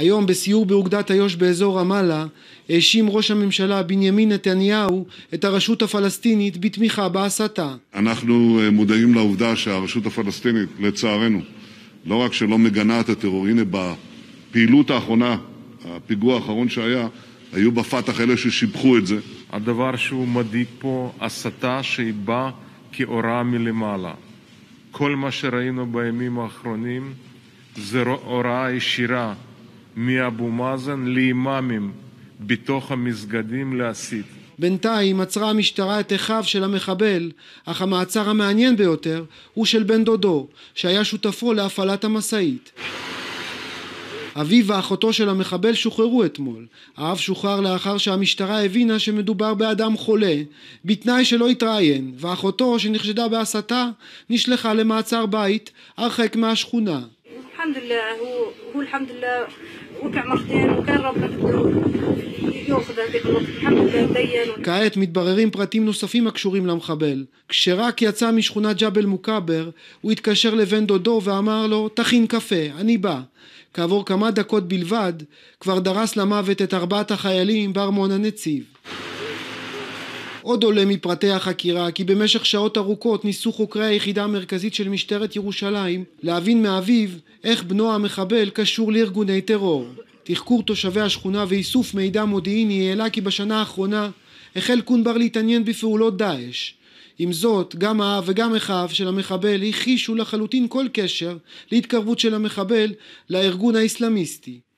היום בסיור באוגדת איו"ש באזור רמאללה האשים ראש הממשלה בנימין נתניהו את הרשות הפלסטינית בתמיכה בהסתה. אנחנו אה, מודעים לעובדה שהרשות הפלסטינית, לצערנו, לא רק שלא מגנה את הטרור, הנה בפעילות האחרונה, הפיגוע האחרון שהיה, היו בפת"ח אלה ששיבחו את זה. הדבר שהוא מדאיג פה, הסתה שהיא באה כהוראה מלמעלה. כל מה שראינו בימים האחרונים זה הוראה ישירה מאבו מאזן לאימאמים בתוך המסגדים להסית. בינתיים עצרה המשטרה את אחיו של המחבל, אך המעצר המעניין ביותר הוא של בן דודו, שהיה שותפו להפעלת המשאית. אביו ואחותו של המחבל שוחררו אתמול. האב שוחרר לאחר שהמשטרה הבינה שמדובר באדם חולה, בתנאי שלא התראיין, ואחותו, שנחשדה בהסתה, נשלחה למעצר בית הרחק מהשכונה. الحمد لله هو هو الحمد لله وقع مرتين وكان ربنا כעת מתבררים פרטים נוספים הקשורים למחבל. כשרק יצא משכונת ג'בל מוכבר, הוא התקשר לבן דודו ואמר לו, תכין קפה, אני בא. כעבור כמה דקות בלבד, כבר דרס למוות את ארבעת החיילים בארמון הנציב. עוד עולה מפרטי החקירה כי במשך שעות ארוכות ניסו חוקרי היחידה המרכזית של משטרת ירושלים להבין מאביו איך בנו המחבל קשור לארגוני טרור. תחקור תושבי השכונה ואיסוף מידע מודיעיני העלה כי בשנה האחרונה החל קונבר להתעניין בפעולות דאעש. עם זאת, גם האב וגם אחיו של המחבל הכחישו לחלוטין כל קשר להתקרבות של המחבל לארגון האסלאמיסטי.